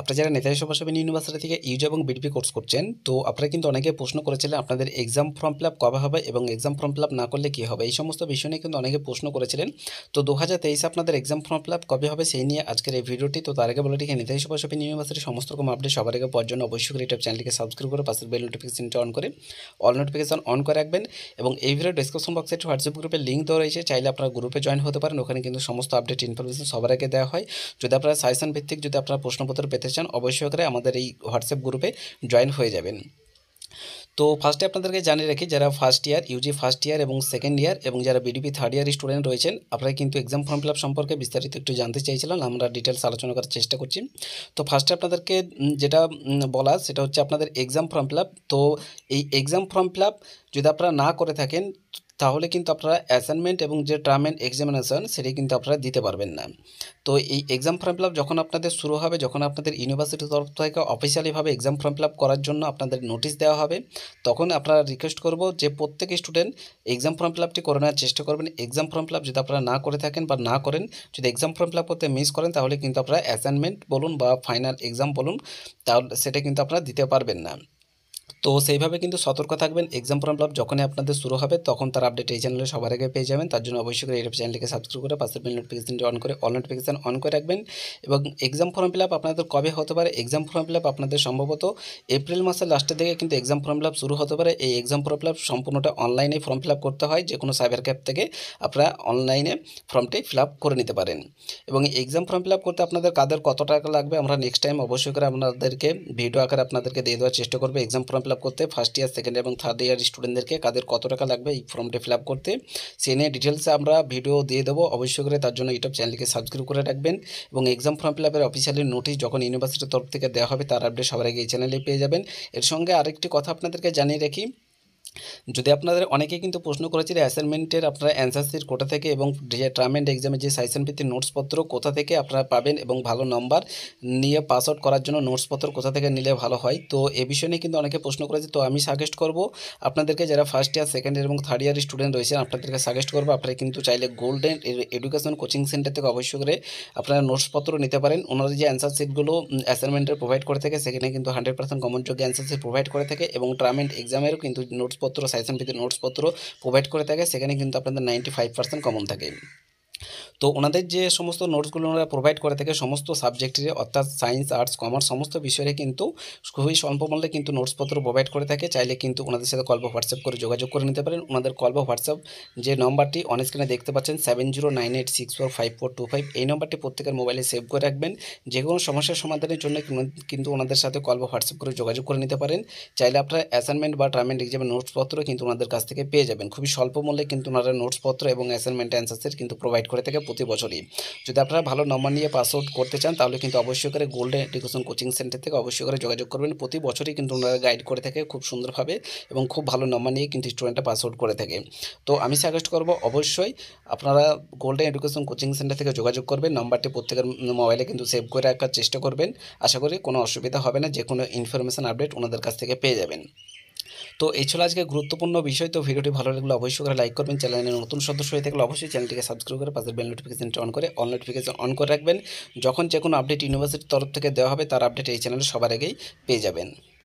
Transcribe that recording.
আপনারা যারা নেতাজি সুভাষ ইউনিভার্সিটি থেকে ইউজি এবং বিডিপি কোর্স করছেন তো আপনারা কিন্তু অনেকে প্রশ্ন করেছিলেন আপনাদের এক্সাম ফর্ম ফিল কবে হবে এবং এক্সাম ফর্ম ফিল না করলে কী হবে এই সমস্ত বিষয় নিয়ে কিন্তু অনেকে প্রশ্ন করেছিলেন তো দু হাজার আপনাদের এক্সাম ফর্ম ফিল কবে হবে সেই নিয়ে আজকের এই ভিডিওটি তো তার আগে বলে ঠিক নেতাজি সুভাষ ইউনিভার্সিটির সমস্ত রকম আপডেট সবার আগে পাওয়ার জন্য অবশ্যই ইউটিউব চ্যানেলকে সাবস্ক্রাইব করে পাশের বেল নোটিফিকেশনটা অন করে অল নোটিফিকেশন অন করে রাখবেন এবং এই ভিডিও ডিসক্রিপশন বক্সে একটি হোয়াটসঅ্যাপ গ্রুপে লিঙ্ক দেওয়া রয়েছে চাইলে আপনারা গ্রুপে জয়েন হতে পারেন ওখানে কিন্তু সমস্ত আপডেট ইনফরমেশন সবার আগে দেওয়া হয় যদি আপনারা সাজেশন ভিত্তিক যদি আপনারা প্রশ্নপত্র পেতে চান অবশ্যই করে আমাদের এই হোয়াটসঅ্যাপ গ্রুপে জয়েন হয়ে যাবেন তো ফার্স্টে আপনাদেরকে জানিয়ে রাখি যারা first year UG first year এবং সেকেন্ড ইয়ার এবং যারা বিডিপি থার্ড ইয়ার স্টুডেন্ট রয়েছেন আপনারা কিন্তু এক্সাম ফর্ম ফিল সম্পর্কে বিস্তারিত একটু জানতে চাইছিলাম আমরা ডিটেলস আলোচনা করার চেষ্টা করছি তো ফার্স্টে আপনাদেরকে যেটা বলা সেটা হচ্ছে আপনাদের এক্সাম ফর্ম ফিল তো এই এক্সাম ফর্ম ফিল যদি আপনারা না করে থাকেন তাহলে কিন্তু আপনারা অ্যাসাইনমেন্ট এবং যে টার্ম অ্যান্ড এক্সামিনেশন সেটি কিন্তু আপনারা দিতে পারবেন না তো এই এক্সাম ফর্ম ফিল যখন আপনাদের শুরু হবে যখন আপনাদের ইউনিভার্সিটির তরফ থেকে অফিসিয়ালিভাবে এক্সাম ফর্ম ফিল করার জন্য আপনাদের নোটিশ দেওয়া হবে তখন আপনারা রিকোয়েস্ট করব যে প্রত্যেক স্টুডেন্ট এক্সাম ফর্ম ফিল করে নেওয়ার চেষ্টা করবেন এক্সাম ফর্ম ফিল যদি আপনারা না করে থাকেন বা না করেন যদি এক্সাম ফর্ম ফিল করতে মিস করেন তাহলে কিন্তু আপনারা অ্যাসাইনমেন্ট বলুন বা ফাইনাল এক্সাম বলুন তাহলে সেটা কিন্তু আপনারা দিতে পারবেন না তো সেইভাবে কিন্তু সতর্ক থাকবেন এক্সাম ফর্ম ফিল যখনই আপনাদের শুরু হবে তখন তার আপডেট এই চ্যানেলে সবার আগে পেয়ে যাবেন তার জন্য অবশ্যই করে ইউটিউব চ্যানেলকে সাবস্ক্রাইব করে পাশের বেল নোটিফিকেশনটি অন করে অল নোটিফিকেশন অন করে রাখবেন এবং এক্সাম ফর্ম ফিল আপনাদের কবে হতে পারে এক্সাম ফর্ম ফিল আপনাদের সম্ভবত এপ্রিল মাসের লাস্টের দিকে কিন্তু এক্সাম ফর্ম ফিল শুরু হতে পারে এই এক্সাম ফর্ম ফিল সম্পূর্ণটা অনলাইনে ফর্ম ফিল করতে হয় যে কোনো সাইবার ক্যাব থেকে আপনারা অনলাইনে ফর্মটি ফিল আপ করে নিতে পারেন এবং এক্সাম ফর্ম ফিল করতে আপনাদের কাদের কত টাকা লাগবে আমরা নেক্সট টাইম অবশ্যই করে আপনাদেরকে ভিডিও আকারে আপনাদেরকে দিয়ে দেওয়ার চেষ্টা করবো এক্সাম ফর্ম ফিল করতে ফার্স্ট ইয়ার সেকেন্ড এবং থার্ড ইয়ার স্টুডেন্টদেরকে কাদের কত টাকা লাগবে এই ফর্মটা ফিল করতে সে নিয়ে ডিটেলসে আমরা ভিডিও দিয়ে দেবো অবশ্যই করে তার জন্য ইউটিউব চ্যানেলকে সাবস্ক্রাইব করে রাখবেন এবং এক্সাম ফর্ম ফিল আপের অফিসিয়ালি নোটিশ যখন ইউনিভার্সিটির তরফ থেকে দেওয়া হবে তার আপডেট সবার আগে এই চ্যানেলে পেয়ে যাবেন এর সঙ্গে আরেকটি কথা আপনাদেরকে জানিয়ে রাখি যদি আপনাদের অনেকে কিন্তু প্রশ্ন করেছে যে অ্যাসাইনমেন্টের আপনারা অ্যান্সার সিট কোথা থেকে এবং যে টার্ম অ্যান্ড এক্সামে যে সাইসেন ভিত্তিক নোটসপত্র কোথা থেকে আপনারা পাবেন এবং ভালো নম্বর নিয়ে পাস আউট করার জন্য নোটসপত্র কোথা থেকে নিলে ভালো হয় তো এ বিষয়ে নিয়ে কিন্তু অনেকে প্রশ্ন করেছে তো আমি সাজেস্ট করব আপনাদেরকে যারা ফার্স্ট ইয়ার সেকেন্ড ইয়ার এবং থার্ড ইয়ার স্টুডেন্ট রয়েছেন আপনাদেরকে সাজেস্ট করবো আপনারা কিন্তু চাইলে গোল্ডেন এডুকেশন কোচিং সেন্টার থেকে অবশ্যই করে আপনারা নোটসপত্র নিতে পারেন ওনারা যে অ্যান্সার সিটগুলো অ্যাসাইনমেন্টের প্রোভাইড করে থাকে সেখানে কিন্তু হান্ড্রেড পার্সেন্ট গমনযোগ্য অ্যান্সার সিট প্রোভাইড করে থাকে এবং টার্ম অ্যান্ড এক্সামেরও কিন্তু নোটস নোটসপত্র সাইসএমপিতে নোটসপত্র প্রোভাইড করে থাকে সেখানে কিন্তু আপনাদের নাইনটি ফাইভ পার্সেন্ট কমন থাকে তো ওনাদের যে সমস্ত নোটসগুলো ওনারা প্রোভাইড করে থাকে সমস্ত সাবজেক্টের অর্থাৎ সায়েন্স আর্টস কমার্স সমস্ত বিষয়ে কিন্তু খুবই স্বল্প মূল্যে কিন্তু নোটসপত্র প্রোভাইড করে থাকে চাইলে কিন্তু ওনাদের সাথে কল বা হোয়াটসঅ্যাপ করে যোগাযোগ করে নিতে পারেন ওনাদের কল বা হোয়াটসঅ্যাপ যে নম্বরটি অন স্ক্রিনে দেখতে পাচ্ছেন seven zero nine eight six four five four two five এই নম্বরটি প্রত্যেকের মোবাইলে সেভ করে রাখবেন যে কোনো সমস্যার সমাধানের জন্য কিন্তু ওনাদের সাথে কল বা হোয়াটসঅ্যাপ করে যোগাযোগ করে নিতে পারেন চাইলে আপনারা অ্যাসাইনমেন্ট বা টার্ম এক্সামের নোটসপত্র কিন্তু ওনাদের কাছ থেকে পেয়ে যাবেন খুবই স্বল্প মূল্যে কিন্তু ওনারা নোটসপত্র এবং অ্যাসাইনমেন্ট অ্যান্সার্সের কিন্তু প্রোভাইড করে থাকে প্রতি বছরই যদি আপনারা ভালো নম্বর নিয়ে পাস আউট করতে চান তাহলে কিন্তু অবশ্যই করে গোল্ডেন এডুকেশন কোচিং সেন্টার থেকে অবশ্যই করে যোগাযোগ করবেন প্রতি বছরই কিন্তু ওনারা গাইড করে থাকে খুব সুন্দরভাবে এবং খুব ভালো নম্বর নিয়ে কিন্তু স্টুডেন্টরা পাস আউট করে থাকে তো আমি সাজেস্ট করব অবশ্যই আপনারা গোল্ডেন এডুকেশন কোচিং সেন্টার থেকে যোগাযোগ করবেন নম্বরটি প্রত্যেকের মোবাইলে কিন্তু সেভ করে রাখার চেষ্টা করবেন আশা করি কোনো অসুবিধা হবে না যে কোনো ইনফরমেশান আপডেট ওনাদের কাছ থেকে পেয়ে যাবেন তো এই ছিল আজকে গুরুত্বপূর্ণ বিষয় তো ভিডিওটি ভালো লাগলে অবশ্যই করে লাইক করবেন চ্যানেলে নতুন সদস্য হয়ে থাকলে অবশ্যই চ্যানেলটিকে সাবস্ক্রাইব করে পাশের বেল নোটিফিকেশনটা অন করে অল নোটিফিকেশন অন করে রাখবেন যখন যে কোনো আপডেট ইউনিভার্সিটির তরফ থেকে দেওয়া হবে তার আপডেট এই চ্যানেলে সবার আগেই পেয়ে যাবেন